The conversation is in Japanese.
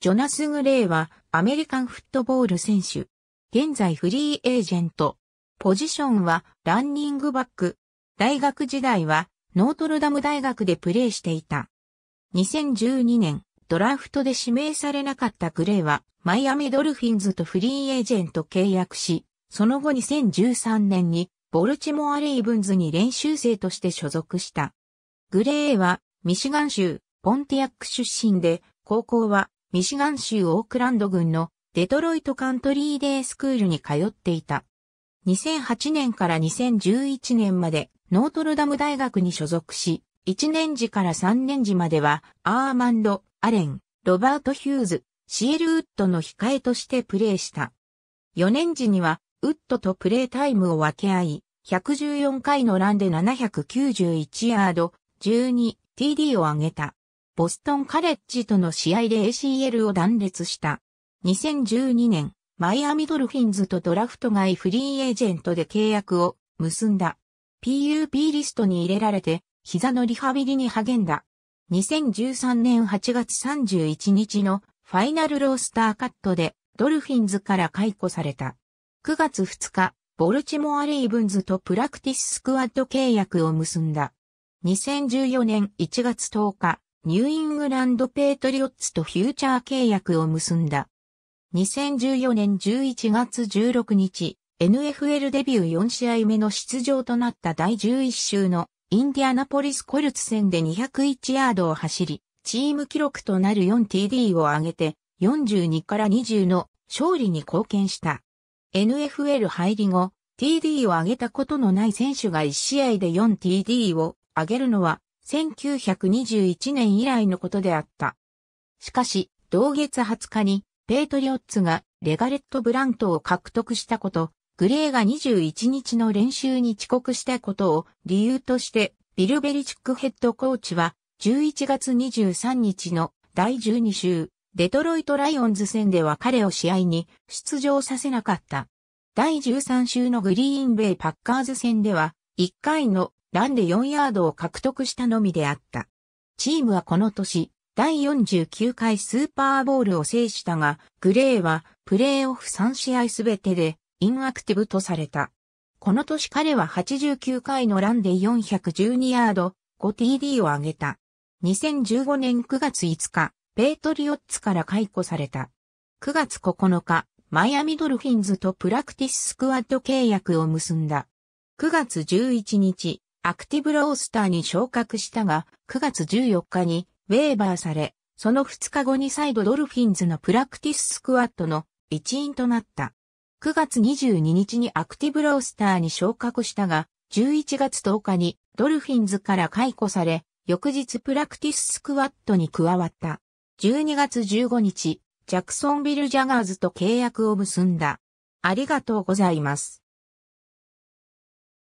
ジョナス・グレイはアメリカンフットボール選手。現在フリーエージェント。ポジションはランニングバック。大学時代はノートルダム大学でプレーしていた。2012年、ドラフトで指名されなかったグレイはマイアミドルフィンズとフリーエージェント契約し、その後2013年にボルチモア・レイブンズに練習生として所属した。グレイはミシガン州ポンティアック出身で、高校はミシガン州オークランド郡のデトロイトカントリーデイスクールに通っていた。2008年から2011年までノートルダム大学に所属し、1年時から3年時まではアーマンド、アレン、ロバート・ヒューズ、シエル・ウッドの控えとしてプレーした。4年時にはウッドとプレータイムを分け合い、114回のランで791ヤード、12TD を上げた。ボストンカレッジとの試合で ACL を断裂した。2012年、マイアミドルフィンズとドラフト外フリーエージェントで契約を結んだ。PUP リストに入れられて、膝のリハビリに励んだ。2013年8月31日のファイナルロースターカットでドルフィンズから解雇された。9月2日、ボルチモアレイブンズとプラクティススクワッド契約を結んだ。2014年1月10日、ニューイングランドペイトリオッツとフューチャー契約を結んだ。2014年11月16日、NFL デビュー4試合目の出場となった第11週のインディアナポリスコルツ戦で201ヤードを走り、チーム記録となる 4TD を上げて42から20の勝利に貢献した。NFL 入り後、TD を上げたことのない選手が1試合で 4TD を上げるのは1921年以来のことであった。しかし、同月20日に、ペイトリオッツがレガレット・ブラントを獲得したこと、グレーが21日の練習に遅刻したことを理由として、ビルベリチックヘッドコーチは、11月23日の第12週、デトロイト・ライオンズ戦では彼を試合に出場させなかった。第13週のグリーンベイ・パッカーズ戦では、1回のランで4ヤードを獲得したのみであった。チームはこの年、第49回スーパーボールを制したが、グレーはプレーオフ3試合すべてでインアクティブとされた。この年彼は89回のランで412ヤード、5TD を上げた。2015年9月5日、ペイトリオッツから解雇された。9月9日、マイアミドルフィンズとプラクティススクワッド契約を結んだ。9月11日、アクティブロースターに昇格したが、9月14日にウェーバーされ、その2日後に再度ドルフィンズのプラクティススクワットの一員となった。9月22日にアクティブロースターに昇格したが、11月10日にドルフィンズから解雇され、翌日プラクティススクワットに加わった。12月15日、ジャクソンビル・ジャガーズと契約を結んだ。ありがとうございます。